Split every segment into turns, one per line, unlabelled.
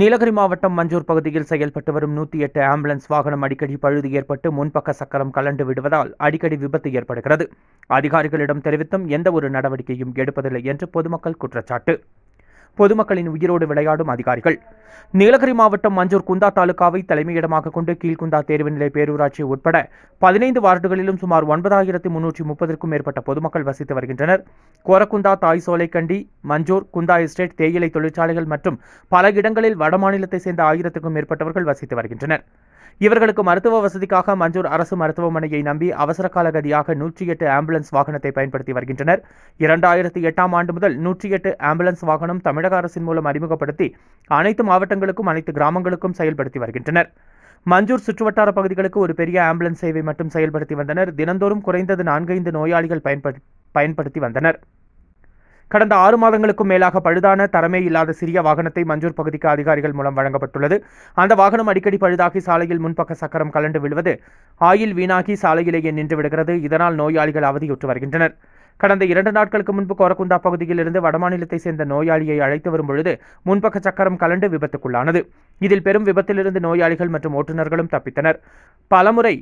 நீலகிரி மாவட்டம் மஞ்சூர் பகுதியில் செயல்பட்டு வரும் நூத்தி எட்டு ஆம்புலன்ஸ் வாகனம் அடிக்கடி பழுது ஏற்பட்டு முன்பக்க சக்கரம் கலண்டு விடுவதால் அடிக்கடி விபத்து ஏற்படுகிறது அதிகாரிகளிடம் தெரிவித்தும் எந்த ஒரு நடவடிக்கையும் எடுப்பதில்லை என்று பொதுமக்கள் குற்றச்சாட்டு பொதுமக்களின் உயிரோடு விளையாடும் அதிகாரிகள் நீலகிரி மாவட்டம் மஞ்சூர் குந்தா தாலுகாவை தலைமையிடமாக கொண்டு கீழ்குந்தா தேர்வு நிலை பேரூராட்சி உட்பட பதினைந்து வார்டுகளிலும் சுமார் ஒன்பதாயிரத்தி முன்னூற்றி முப்பதற்கும் மேற்பட்ட பொதுமக்கள் வசித்து வருகின்றனர் கோரக்குந்தா தாய் சோலைக்கண்டி மஞ்சூர் குந்தா எஸ்டேட் தேயிலை தொழிற்சாலைகள் மற்றும் பல இடங்களில் வடமாநிலத்தைச் சேர்ந்த ஆயிரத்துக்கும் மேற்பட்டவர்கள் வசித்து வருகின்றனர் இவர்களுக்கு மருத்துவ வசதிக்காக மஞ்சூர் அரசு மருத்துவமனையை நம்பி அவசர காலகதியாக நூற்றி எட்டு ஆம்புலன்ஸ் வாகனத்தை பயன்படுத்தி வருகின்றனர் இரண்டாயிரத்தி எட்டாம் ஆண்டு முதல் நூற்றி எட்டு ஆம்புலன்ஸ் வாகனம் தமிழக அரசின் மூலம் அறிமுகப்படுத்தி அனைத்து மாவட்டங்களுக்கும் அனைத்து கிராமங்களுக்கும் செயல்படுத்தி வருகின்றனர் மஞ்சூர் சுற்றுவட்டார பகுதிகளுக்கு ஒரு பெரிய ஆம்புலன்ஸ் சேவை மட்டும் செயல்படுத்தி வந்தனர் தினந்தோறும் குறைந்தது நான்கைந்து நோயாளிகள் பயன்படுத்தி வந்தனர் கடந்த ஆறு மாதங்களுக்கும் மேலாக பழுதான தரமே இல்லாத சிறிய வாகனத்தை மஞ்சூர் பகுதிக்கு அதிகாரிகள் மூலம் வழங்கப்பட்டுள்ளது அந்த வாகனம் அடிக்கடி பழுதாகி சாலையில் முன்பக்க சக்கரம் கலண்டு விழுவது ஆயில் வீணாகி சாலையிலேயே நின்று விடுகிறது இதனால் நோயாளிகள் அவதியுற்று வருகின்றனர் கடந்த இரண்டு நாட்களுக்கு முன்பு கோரக்குந்தா பகுதியிலிருந்து வடமாநிலத்தை சேர்ந்த நோயாளியை அழைத்து வரும் பொழுது முன்பக்க சக்கரம் கலண்டு விபத்துக்குள்ளானது இதில் பெரும் விபத்திலிருந்து நோயாளிகள் மற்றும் ஓட்டுநர்களும் தப்பித்தனர் பலமுறை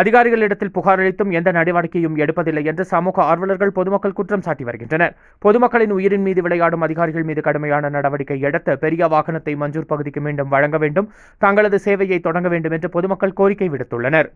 அதிகாரிகளிடத்தில் புகார் அளித்தும் எந்த நடவடிக்கையும் எடுப்பதில்லை என்று சமூக ஆர்வலர்கள் பொதுமக்கள் குற்றம் சாட்டி வருகின்றனர் பொதுமக்களின் உயிரின் மீது விளையாடும் அதிகாரிகள் மீது கடுமையான நடவடிக்கை எடுத்து பெரிய வாகனத்தை மஞ்சூர் பகுதிக்கு மீண்டும் வழங்க வேண்டும் தங்களது சேவையை தொடங்க வேண்டும் என்று பொதுமக்கள் கோரிக்கை விடுத்துள்ளனர்